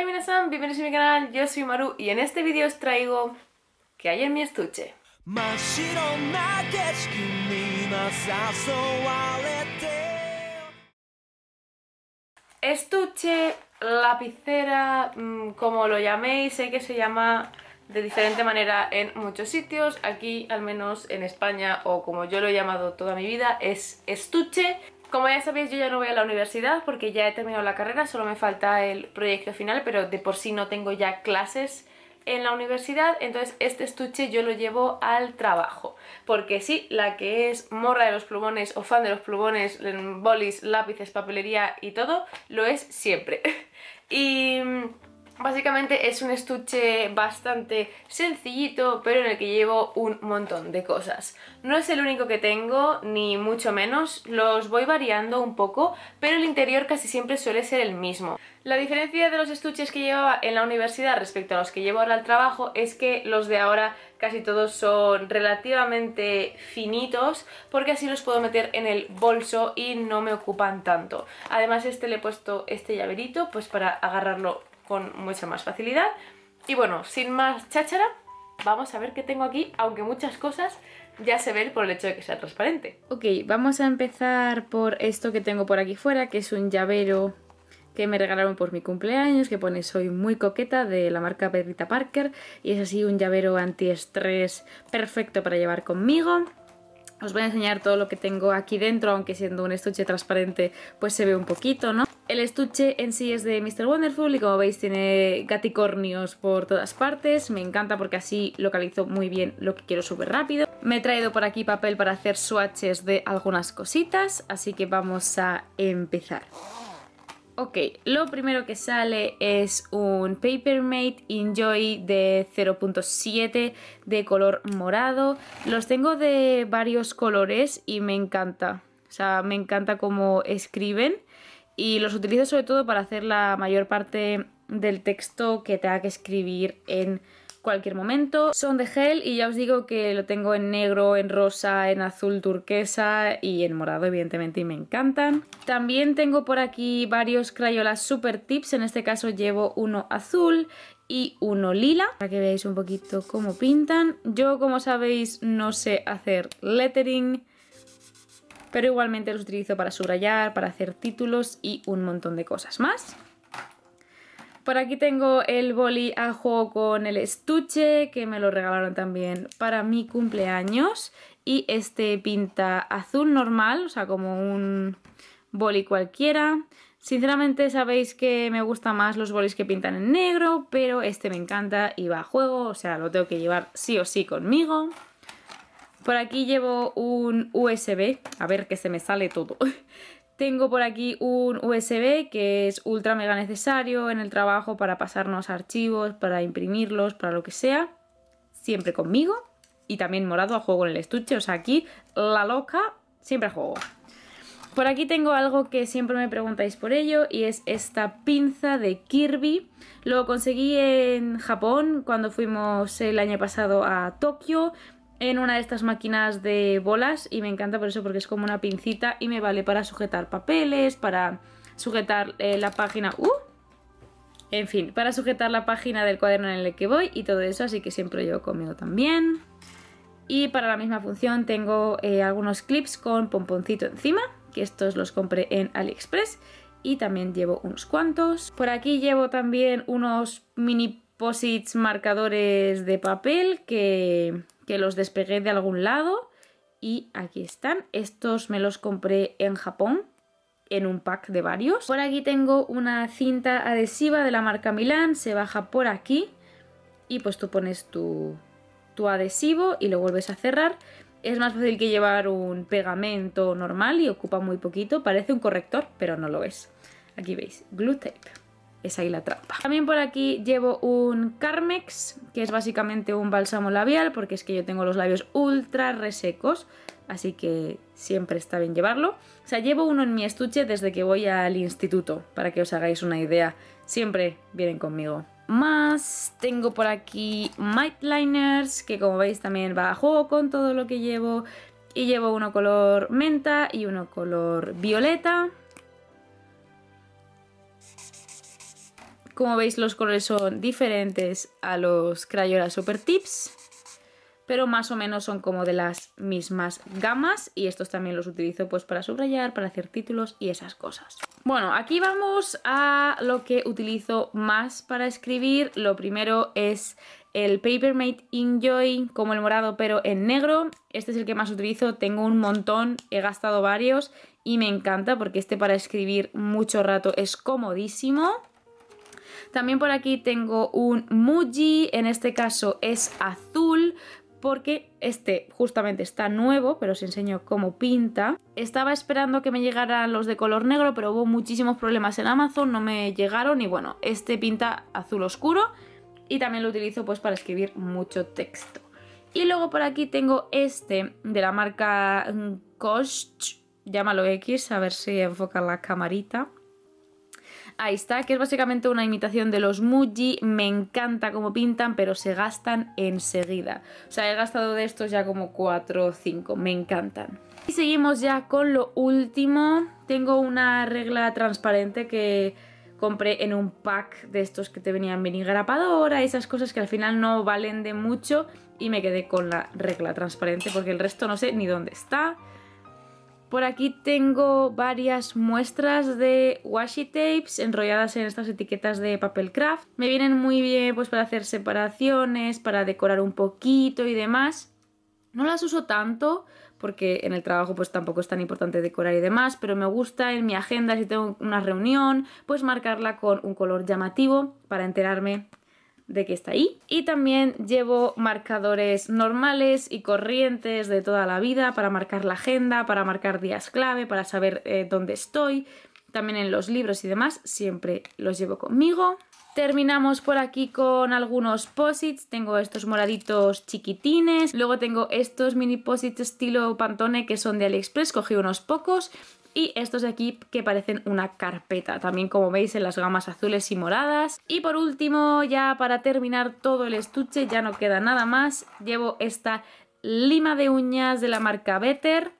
Hola bienvenidos a mi canal, yo soy Maru y en este vídeo os traigo que hay en mi estuche. Estuche, lapicera, mm, como lo llaméis, sé que se llama de diferente manera en muchos sitios, aquí al menos en España o como yo lo he llamado toda mi vida es estuche como ya sabéis, yo ya no voy a la universidad porque ya he terminado la carrera, solo me falta el proyecto final, pero de por sí no tengo ya clases en la universidad, entonces este estuche yo lo llevo al trabajo. Porque sí, la que es morra de los plumones o fan de los plumones, bolis, lápices, papelería y todo, lo es siempre. y Básicamente es un estuche bastante sencillito, pero en el que llevo un montón de cosas. No es el único que tengo, ni mucho menos, los voy variando un poco, pero el interior casi siempre suele ser el mismo. La diferencia de los estuches que llevaba en la universidad respecto a los que llevo ahora al trabajo es que los de ahora casi todos son relativamente finitos porque así los puedo meter en el bolso y no me ocupan tanto. Además este le he puesto este llaverito pues para agarrarlo con mucha más facilidad. Y bueno, sin más cháchara, vamos a ver qué tengo aquí, aunque muchas cosas ya se ven por el hecho de que sea transparente. Ok, vamos a empezar por esto que tengo por aquí fuera, que es un llavero que me regalaron por mi cumpleaños, que pone Soy muy coqueta de la marca Pedrita Parker y es así un llavero antiestrés perfecto para llevar conmigo. Os voy a enseñar todo lo que tengo aquí dentro, aunque siendo un estuche transparente pues se ve un poquito, ¿no? El estuche en sí es de Mr. Wonderful y como veis tiene gaticornios por todas partes. Me encanta porque así localizo muy bien lo que quiero súper rápido. Me he traído por aquí papel para hacer swatches de algunas cositas, así que vamos a empezar. Ok, lo primero que sale es un Paper Papermate Enjoy de 0.7 de color morado. Los tengo de varios colores y me encanta. O sea, me encanta cómo escriben y los utilizo sobre todo para hacer la mayor parte del texto que tenga que escribir en cualquier momento. Son de gel y ya os digo que lo tengo en negro, en rosa, en azul turquesa y en morado evidentemente y me encantan. También tengo por aquí varios crayolas super tips, en este caso llevo uno azul y uno lila, para que veáis un poquito cómo pintan. Yo como sabéis no sé hacer lettering, pero igualmente los utilizo para subrayar, para hacer títulos y un montón de cosas más. Por aquí tengo el boli a juego con el estuche, que me lo regalaron también para mi cumpleaños. Y este pinta azul normal, o sea, como un boli cualquiera. Sinceramente sabéis que me gustan más los bolis que pintan en negro, pero este me encanta y va a juego, o sea, lo tengo que llevar sí o sí conmigo. Por aquí llevo un USB, a ver que se me sale todo. Tengo por aquí un USB que es ultra mega necesario en el trabajo para pasarnos archivos, para imprimirlos, para lo que sea. Siempre conmigo. Y también morado a juego en el estuche. O sea, aquí la loca siempre a juego. Por aquí tengo algo que siempre me preguntáis por ello y es esta pinza de Kirby. Lo conseguí en Japón cuando fuimos el año pasado a Tokio en una de estas máquinas de bolas y me encanta por eso porque es como una pincita y me vale para sujetar papeles, para sujetar eh, la página... ¡Uh! En fin, para sujetar la página del cuaderno en el que voy y todo eso, así que siempre llevo conmigo también. Y para la misma función tengo eh, algunos clips con pomponcito encima, que estos los compré en AliExpress y también llevo unos cuantos. Por aquí llevo también unos mini posits marcadores de papel que que los despegué de algún lado y aquí están. Estos me los compré en Japón en un pack de varios. Por aquí tengo una cinta adhesiva de la marca Milán, se baja por aquí y pues tú pones tu, tu adhesivo y lo vuelves a cerrar. Es más fácil que llevar un pegamento normal y ocupa muy poquito, parece un corrector, pero no lo es. Aquí veis, glue tape es ahí la trampa. También por aquí llevo un Carmex, que es básicamente un bálsamo labial, porque es que yo tengo los labios ultra resecos, así que siempre está bien llevarlo. O sea, llevo uno en mi estuche desde que voy al instituto, para que os hagáis una idea. Siempre vienen conmigo. Más, tengo por aquí Might Liners, que como veis también va a juego con todo lo que llevo. Y llevo uno color menta y uno color violeta. Como veis los colores son diferentes a los Crayola Super Tips, pero más o menos son como de las mismas gamas y estos también los utilizo pues para subrayar, para hacer títulos y esas cosas. Bueno, aquí vamos a lo que utilizo más para escribir. Lo primero es el Paper Papermate Enjoy como el morado pero en negro. Este es el que más utilizo, tengo un montón, he gastado varios y me encanta porque este para escribir mucho rato es comodísimo. También por aquí tengo un Muji, en este caso es azul, porque este justamente está nuevo, pero os enseño cómo pinta. Estaba esperando que me llegaran los de color negro, pero hubo muchísimos problemas en Amazon, no me llegaron y bueno, este pinta azul oscuro y también lo utilizo pues para escribir mucho texto. Y luego por aquí tengo este de la marca mm, Kosh, llámalo X, a ver si enfoca la camarita ahí está, que es básicamente una imitación de los Muji, me encanta cómo pintan, pero se gastan enseguida. O sea, he gastado de estos ya como 4 o 5, me encantan. Y seguimos ya con lo último, tengo una regla transparente que compré en un pack de estos que te venían mini esas cosas que al final no valen de mucho y me quedé con la regla transparente porque el resto no sé ni dónde está, por aquí tengo varias muestras de washi tapes enrolladas en estas etiquetas de papel craft. Me vienen muy bien pues para hacer separaciones, para decorar un poquito y demás. No las uso tanto porque en el trabajo pues tampoco es tan importante decorar y demás, pero me gusta en mi agenda si tengo una reunión, pues marcarla con un color llamativo para enterarme de que está ahí. Y también llevo marcadores normales y corrientes de toda la vida para marcar la agenda, para marcar días clave, para saber eh, dónde estoy. También en los libros y demás siempre los llevo conmigo. Terminamos por aquí con algunos posits. Tengo estos moraditos chiquitines. Luego tengo estos mini posits estilo Pantone que son de AliExpress. Cogí unos pocos y estos de aquí que parecen una carpeta, también como veis en las gamas azules y moradas. Y por último, ya para terminar todo el estuche, ya no queda nada más, llevo esta lima de uñas de la marca Better,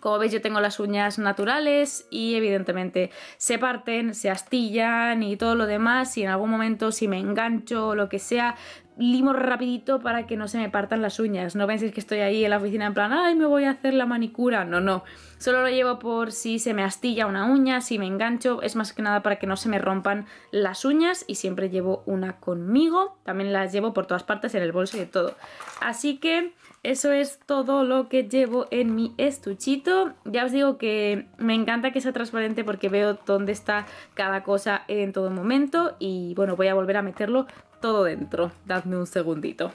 como veis yo tengo las uñas naturales y evidentemente se parten, se astillan y todo lo demás y en algún momento si me engancho o lo que sea limo rapidito para que no se me partan las uñas. No penséis que estoy ahí en la oficina en plan, ay, me voy a hacer la manicura. No, no. Solo lo llevo por si se me astilla una uña, si me engancho. Es más que nada para que no se me rompan las uñas y siempre llevo una conmigo. También las llevo por todas partes, en el bolso y de todo. Así que eso es todo lo que llevo en mi estuchito. Ya os digo que me encanta que sea transparente porque veo dónde está cada cosa en todo momento. Y bueno, voy a volver a meterlo todo dentro. Dadme un segundito.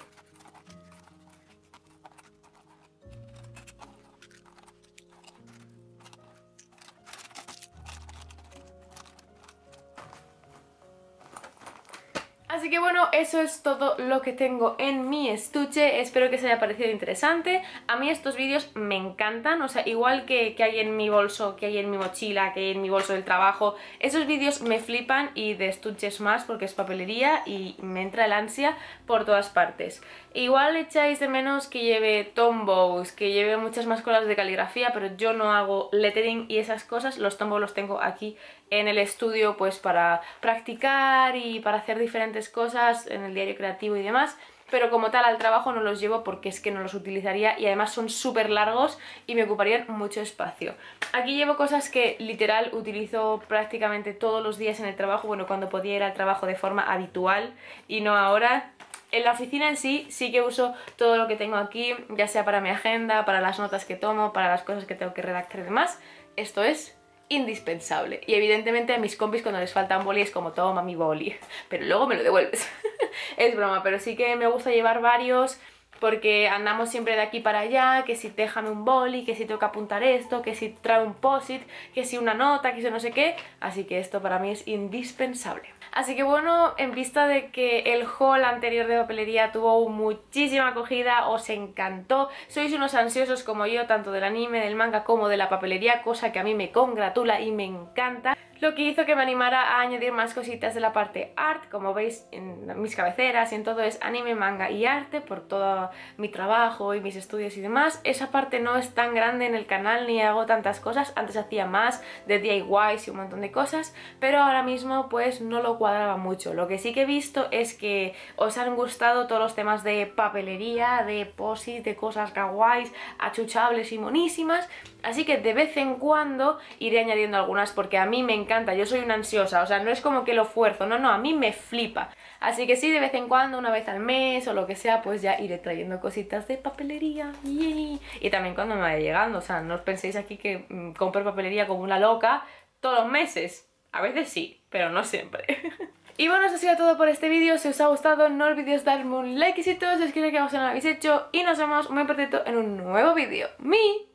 eso es todo lo que tengo en mi estuche, espero que os haya parecido interesante. A mí estos vídeos me encantan, o sea, igual que, que hay en mi bolso, que hay en mi mochila, que hay en mi bolso del trabajo, esos vídeos me flipan y de estuches más porque es papelería y me entra el ansia por todas partes. Igual echáis de menos que lleve Tombows, que lleve muchas más colas de caligrafía, pero yo no hago lettering y esas cosas, los tombos los tengo aquí en el estudio pues para practicar y para hacer diferentes cosas en el diario creativo y demás pero como tal al trabajo no los llevo porque es que no los utilizaría y además son súper largos y me ocuparían mucho espacio. Aquí llevo cosas que literal utilizo prácticamente todos los días en el trabajo, bueno, cuando podía ir al trabajo de forma habitual y no ahora. En la oficina en sí, sí que uso todo lo que tengo aquí, ya sea para mi agenda, para las notas que tomo, para las cosas que tengo que redactar y demás. Esto es indispensable. Y evidentemente a mis compis cuando les faltan boli es como, toma mi boli, pero luego me lo devuelves. es broma, pero sí que me gusta llevar varios porque andamos siempre de aquí para allá, que si déjame un boli, que si tengo que apuntar esto, que si trae un posit, que si una nota, que si no sé qué, así que esto para mí es indispensable. Así que bueno, en vista de que el hall anterior de papelería tuvo muchísima acogida, os encantó, sois unos ansiosos como yo, tanto del anime, del manga como de la papelería, cosa que a mí me congratula y me encanta, lo que hizo que me animara a añadir más cositas de la parte art, como veis en mis cabeceras y en todo es anime, manga y arte, por todo mi trabajo y mis estudios y demás. Esa parte no es tan grande en el canal ni hago tantas cosas, antes hacía más de DIYs y un montón de cosas, pero ahora mismo pues no lo cuadraba mucho. Lo que sí que he visto es que os han gustado todos los temas de papelería, de posis, de cosas kawaiis, achuchables y monísimas, así que de vez en cuando iré añadiendo algunas porque a mí me encanta yo soy una ansiosa, o sea, no es como que lo fuerzo, no, no, a mí me flipa. Así que sí, de vez en cuando, una vez al mes o lo que sea, pues ya iré trayendo cositas de papelería, Y también cuando me vaya llegando, o sea, no os penséis aquí que mm, compro papelería como una loca todos los meses. A veces sí, pero no siempre. Y bueno, eso ha sido todo por este vídeo. Si os ha gustado, no olvidéis darme un like si os quiero que os no lo habéis hecho y nos vemos muy pronto en un nuevo vídeo. ¡Mi!